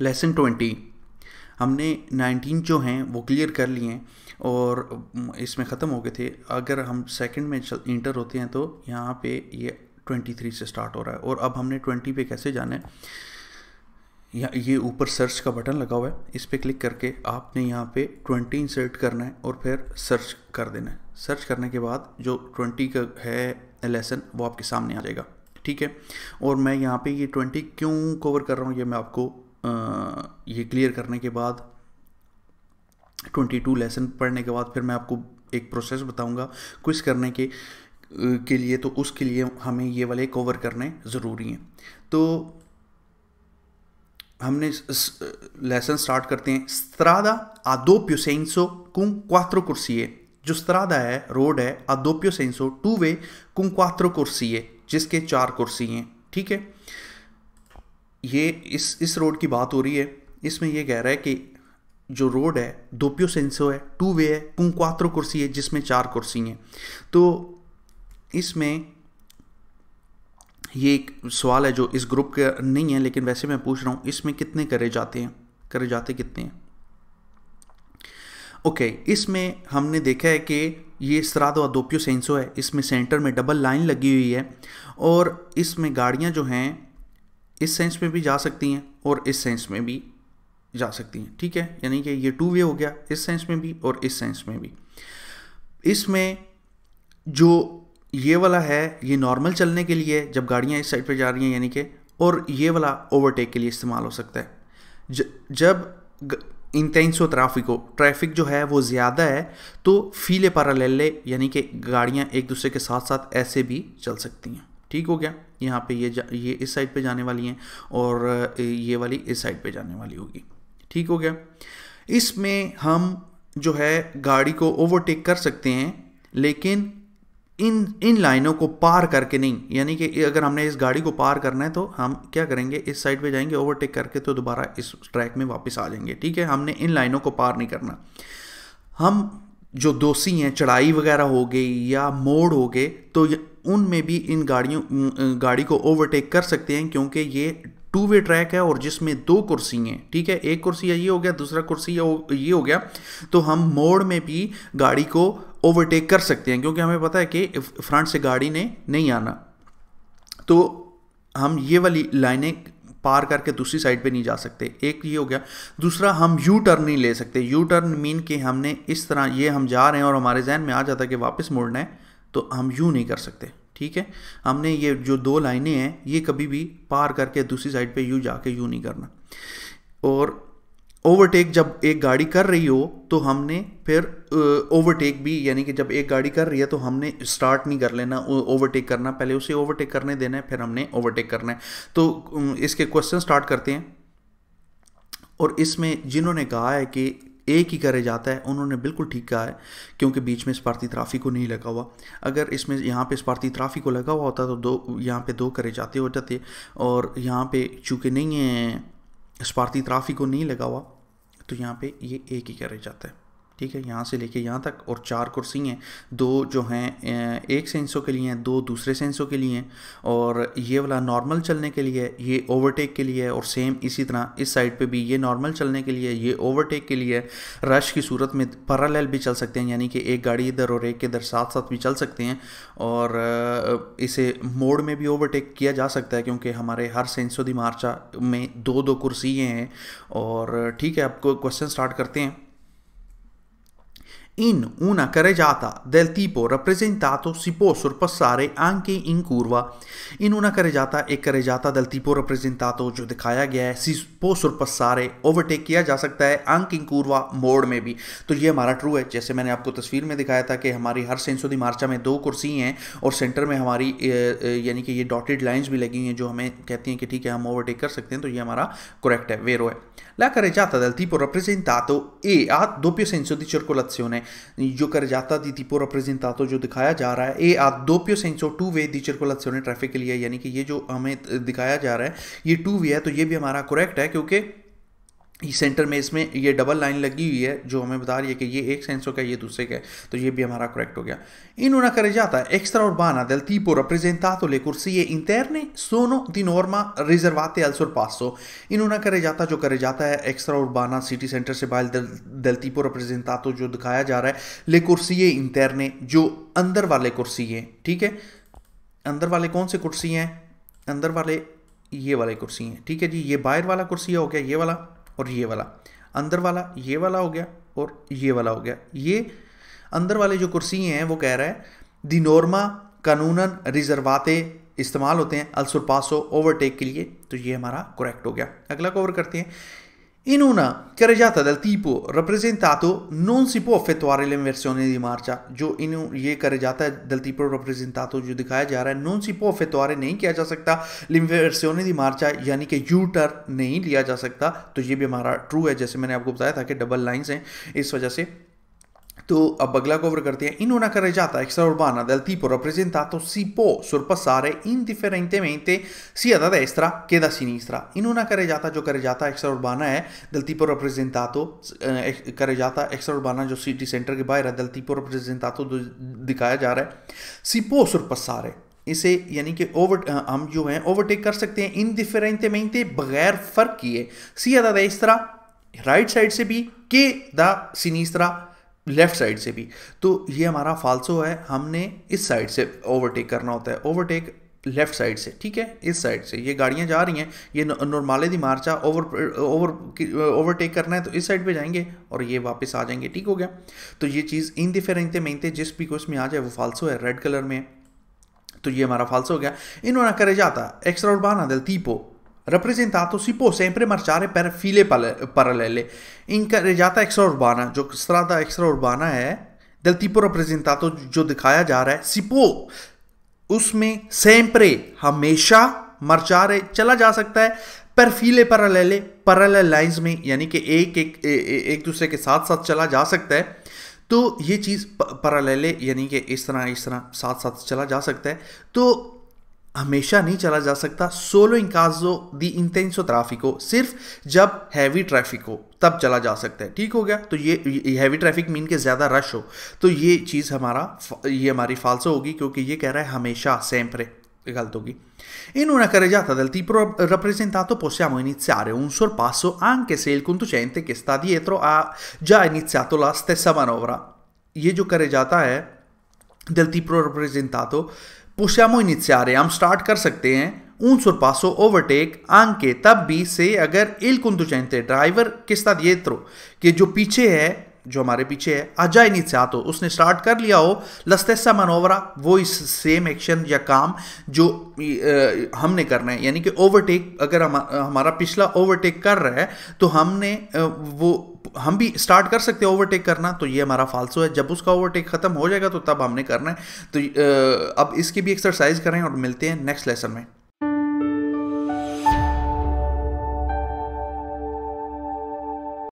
Lesson twenty हमने nineteen जो हैं वो क्लियर कर लिए हैं और इसमें ख़त्म हो गए थे अगर हम सेकंड में इंटर होते हैं तो यहाँ पे ये ट्वेंटी थ्री से स्टार्ट हो रहा है और अब हमने ट्वेंटी पे कैसे जाना है या ये ऊपर सर्च का बटन लगा हुआ है इस पर क्लिक करके आपने यहाँ पे ट्वेंटी इंसर्ट करना है और फिर सर्च कर देना है सर्च करने के बाद जो ट्वेंटी का है लेसन वो आपके सामने आ जाएगा ठीक है और मैं यहाँ पे ये ट्वेंटी क्यों कवर कर रहा हूँ ये मैं आपको ये क्लियर करने के बाद ट्वेंटी टू लेसन पढ़ने के बाद फिर मैं आपको एक प्रोसेस बताऊंगा क्विज करने के के लिए तो उसके लिए हमें ये वाले कवर करने ज़रूरी हैं तो हमने लेसन स्टार्ट करते हैं स्त्रादा आदोप्यो सेंसो कुं क्वात्रो है जो स्त्रादा है रोड है आदोप्यो सेंसो टू वे कुं क्वात्रो है जिसके चार कुर्सी हैं ठीक है ये इस इस रोड की बात हो रही है इसमें ये कह रहा है कि जो रोड है दोपियो सेंसो है टू वे है कुं कुर्सी है जिसमें चार कुर्सी हैं तो इसमें ये एक सवाल है जो इस ग्रुप का नहीं है लेकिन वैसे मैं पूछ रहा हूँ इसमें कितने करे जाते हैं करे जाते कितने हैं ओके okay, इसमें हमने देखा है कि ये श्राद्ध व दोपियो सेंसो है इसमें सेंटर में डबल लाइन लगी हुई है और इसमें गाड़ियाँ जो हैं इस सेंस में भी जा सकती हैं और इस सेंस में भी जा सकती हैं ठीक है यानी कि ये टू वे हो गया इस सेंस में भी और इस सेंस में भी इसमें जो ये वाला है ये नॉर्मल चलने के लिए जब गाड़ियाँ इस साइड पर जा रही हैं यानी कि और ये वाला ओवरटेक के लिए इस्तेमाल हो सकता है ज, जब ट्राफिक हो ट्रैफिक जो है वो ज़्यादा है तो फीले पैरेलले यानी कि गाड़ियाँ एक दूसरे के साथ साथ ऐसे भी चल सकती हैं ठीक हो गया यहाँ पे ये जा ये इस साइड पे जाने वाली हैं और ये वाली इस साइड पे जाने वाली होगी ठीक हो गया इसमें हम जो है गाड़ी को ओवरटेक कर सकते हैं लेकिन इन इन लाइनों को पार करके नहीं यानी कि अगर हमने इस गाड़ी को पार करना है तो हम क्या करेंगे इस साइड पे जाएंगे ओवरटेक करके तो दोबारा इस ट्रैक में वापस आ जाएंगे ठीक है हमने इन लाइनों को पार नहीं करना हम जो दोषी हैं चढ़ाई वगैरह हो गई या मोड़ हो गए तो उनमें भी इन गाड़ियों गाड़ी को ओवरटेक कर सकते हैं क्योंकि ये टू वे ट्रैक है और जिसमें दो कुर्सी हैं ठीक है एक कुर्सी ये हो गया दूसरा कुर्सी ये हो गया तो हम मोड़ में भी गाड़ी को ओवरटेक कर सकते हैं क्योंकि हमें पता है कि फ्रंट से गाड़ी ने नहीं आना तो हम ये वाली लाइनें पार करके दूसरी साइड पे नहीं जा सकते एक ये हो गया दूसरा हम यू टर्न नहीं ले सकते यू टर्न मीन कि हमने इस तरह ये हम जा रहे हैं और हमारे जहन में आ जाता है कि वापस मुड़ना है तो हम यू नहीं कर सकते ठीक है हमने ये जो दो लाइनें हैं ये कभी भी पार करके दूसरी साइड पे यू जाके यू नहीं करना और ओवरटेक जब एक गाड़ी कर रही हो तो हमने फिर ओवरटेक भी यानी कि जब एक गाड़ी कर रही है तो हमने स्टार्ट नहीं कर लेना ओवरटेक करना पहले उसे ओवरटेक करने देना है फिर हमने ओवरटेक करना है तो इसके क्वेश्चन स्टार्ट करते हैं और इसमें जिन्होंने कहा है कि एक ही करे जाता है उन्होंने बिल्कुल ठीक कहा है क्योंकि बीच में स्पार्थी ट्राफी को नहीं लगा हुआ अगर इसमें यहाँ पे स्पार्थी ट्राफी को लगा हुआ होता तो दो यहाँ पे दो करे जाते हो जाते और यहाँ पे चूँकि नहीं है स्पार्थी ट्राफी को नहीं लगा हुआ तो यहाँ पे ये एक ही कैरेज आता है ठीक है यहाँ से लेके यहाँ तक और चार कुर्सी हैं दो जो हैं एक सेंसो के लिए हैं दो दूसरे सेंसो के लिए हैं और ये वाला नॉर्मल चलने के लिए है ये ओवरटेक के लिए है और सेम इसी तरह इस साइड पे भी ये नॉर्मल चलने के लिए ये ओवरटेक के लिए रश की सूरत में पैरेलल भी चल सकते हैं यानी कि एक गाड़ी इधर और एक इधर साथ साथ भी चल सकते हैं और इसे मोड में भी ओवरटेक किया जा सकता है क्योंकि हमारे हर सेंसो दी मार्चा में दो दो कुर्सी हैं और ठीक है आपको क्वेश्चन स्टार्ट करते हैं In una carreggiata del tipo rappresentato si può sorpassare anche in curva. In una carreggiata e carreggiata del tipo rappresentato जो दिखाया गया है सी को overtake ओवरटेक किया जा सकता है अंक curva मोड में भी तो ये हमारा ट्रू है जैसे मैंने आपको तस्वीर में दिखाया था कि हमारी हर सेंसो दी मार्चा में दो कुर्सी हैं और सेंटर में हमारी यानी कि ये डॉटेड लाइंस भी लगी हुई हैं जो हमें कहती हैं कि ठीक है हम ओवरटेक कर सकते हैं तो ये हमारा करेक्ट है वेरो La carreggiata del tipo rappresentato e ha doppio senso di circolazione gli giocare di tipo rappresentato जो दिखाया जा रहा है ये दोपियो सेंसो टू वे दी सर्कुलर ट्रैफिक के लिए यानी कि ये जो हमें दिखाया जा रहा है ये टू वे है तो ये भी हमारा करेक्ट है क्योंकि सेंटर में इसमें ये डबल लाइन लगी हुई है जो हमें बता रही है कि ये एक सेंसो का है ये दूसरे का है तो ये भी हमारा करेक्ट हो गया इन्होंने करे जाता है एक्स्ट्रा और बाना दल तीपो रिप्रेजेंटा तो लेकर सी इंटरने सोनो दिन और माँ रिजर्वाते अलसुर पासो इन उना करे जाता जो करे जाता है एक्स्ट्रा और बाना सिटी सेंटर से बाहर दल दल तीपो रिप्रेजेंटा तो जो दिखाया जा रहा है ले कुर्सी लेकर सी इंटरने जो अंदर वाले कुर्सी हैं ठीक है अंदर वाले कौन से कुर्सी हैं अंदर वाले ये वाले कुर्सी हैं ठीक है जी ये बाहर वाला कुर्सी हो गया ये वाला और ये वाला अंदर वाला ये वाला हो गया और ये वाला हो गया ये अंदर वाले जो कुर्सी हैं वो कह रहा है दी नॉर्मा कानूनन रिजर्वाते इस्तेमाल होते हैं अलसुरपासो ओवरटेक के लिए तो ये हमारा करेक्ट हो गया अगला कवर करते हैं In una carreggiata del tipo rappresentato non si può effettuare l'inversione di marcia. जो in una carreggiata del tipo rappresentato जो दिखाया जा non si può effettuare नहीं किया जा सकता l'inversione di marcia यानी कि यू टर्न नहीं लिया जा सकता तो ये भी हमारा ट्रू है जैसे मैंने आपको बताया था कि डबल लाइन्स हैं इस वजह से तो अब अगला cover in una carreggiata extraurbana del tipo rappresentato si può sorpassare indifferentemente sia da destra che da sinistra in una carreggiata giocareggiata extraurbana è eh, del tipo rappresentato eh, carreggiata extraurbana जो City Center के बाहर del tipo rappresentato दिखाया जा रहा si può sorpassare E se, कि over हम जो हैं ओवरटेक कर सकते हैं इनडिफरेंटमेंट बगैर फ़र्क किए सिया दा देस्तरा राइट साइड से भी के दा सिनीस्तरा लेफ्ट साइड से भी तो ये हमारा फालसो है हमने इस साइड से ओवरटेक करना होता है ओवरटेक लेफ्ट साइड से ठीक है इस साइड से ये गाड़ियाँ जा रही हैं ये नॉर्माले दी मार्चा ओवर ओवर ओवरटेक करना है तो इस साइड पे जाएंगे और ये वापस आ जाएंगे ठीक हो गया तो ये चीज़ इन दिफेरेंते मेंते जिस भी कुछ में आ जाए वो फालसो है रेड कलर में तो ये हमारा फालसो हो गया इन्होंने करे जाता एक्स्ट्रा उर्बाना दिल तीपो rappresentato si può sempre marciare per file parallele, in carreggiata extraurbana, जो strada extraurbana è del tipo rappresentato जो दिखाया जा रहा si può usme sempre hamesha, marciare चला जा सकता है पर फीले पैरेलले पैरेलल लाइंस में यानी कि एक एक एक दूसरे के साथ साथ चला जा सकता है तो ये चीज़ पैरेलले यानी कि इस तरह इस तरह साथ साथ चला जा सकता है तो हमेशा नहीं चला जा सकता सोलो इंकाजो दी इंटेंसो ट्राफिक हो सिर्फ जब हैवी ट्रैफिक हो तब चला जा सकता है ठीक हो गया तो ये हैवी ट्रैफिक मीन के ज़्यादा रश हो तो ये चीज़ हमारा ये हमारी फालसो होगी क्योंकि ये कह रहा है हमेशा सैम्परे गलत होगी इन उन्होंने करे जाता दल तीप्रो रप्रेजेंटा तो पोसा मो इनिशिया रहे उन सुर पास सो आंग के सेल कुंतु चैन थे किस्ता दिए तो आ जा इनिशिया तो लास्ट ते समान ओवरा ये जो करे जाता है दल तीप्रो तो पुश्यामो इनिचारे हम स्टार्ट कर सकते हैं पासो ओवरटेक overtake के तब भी से अगर इल il चाहते ड्राइवर तरह ये dietro कि जो पीछे है जो हमारे पीछे है अजा तो उसने स्टार्ट कर लिया हो लस्तेसा मनोवरा वो इस सेम एक्शन या काम जो आ, हमने करना है यानी कि ओवरटेक अगर हम हमारा पिछला ओवरटेक कर रहा है तो हमने आ, वो हम भी स्टार्ट कर सकते हैं ओवरटेक करना तो ये हमारा फालसू है जब उसका ओवरटेक ख़त्म हो जाएगा तो तब हमने करना है तो अब इसकी भी एक्सरसाइज करें और मिलते हैं नेक्स्ट लेसन में